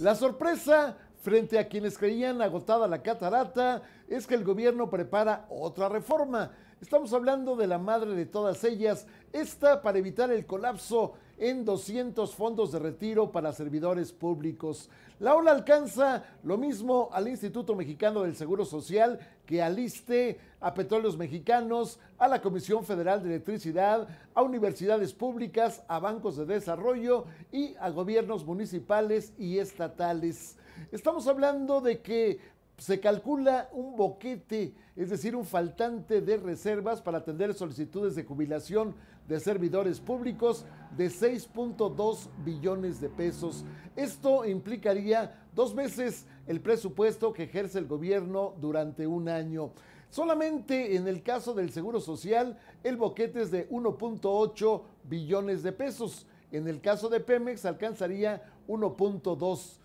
La sorpresa Frente a quienes creían agotada la catarata, es que el gobierno prepara otra reforma. Estamos hablando de la madre de todas ellas, esta para evitar el colapso en 200 fondos de retiro para servidores públicos. La ola alcanza lo mismo al Instituto Mexicano del Seguro Social que aliste a Petróleos Mexicanos, a la Comisión Federal de Electricidad, a universidades públicas, a bancos de desarrollo y a gobiernos municipales y estatales. Estamos hablando de que se calcula un boquete, es decir, un faltante de reservas para atender solicitudes de jubilación de servidores públicos de 6.2 billones de pesos. Esto implicaría dos veces el presupuesto que ejerce el gobierno durante un año. Solamente en el caso del Seguro Social, el boquete es de 1.8 billones de pesos. En el caso de Pemex alcanzaría 1.2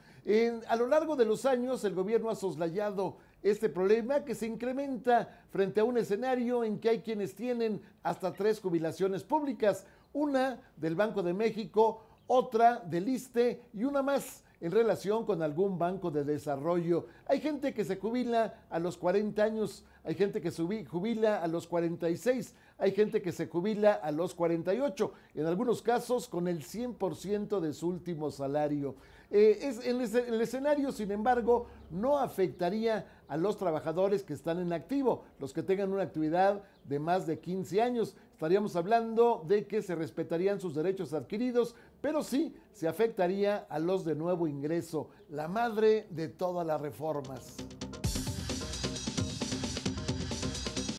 a lo largo de los años, el gobierno ha soslayado este problema que se incrementa frente a un escenario en que hay quienes tienen hasta tres jubilaciones públicas, una del Banco de México, otra del ISTE y una más en relación con algún banco de desarrollo. Hay gente que se jubila a los 40 años, hay gente que se jubila a los 46, hay gente que se jubila a los 48, en algunos casos con el 100% de su último salario. Eh, es, el, escenario, sin embargo, no afectaría a los trabajadores que están en activo, los que tengan una actividad de más de 15 años. Estaríamos hablando de que se respetarían sus derechos adquiridos, pero sí se afectaría a los de nuevo ingreso, la madre de todas las reformas.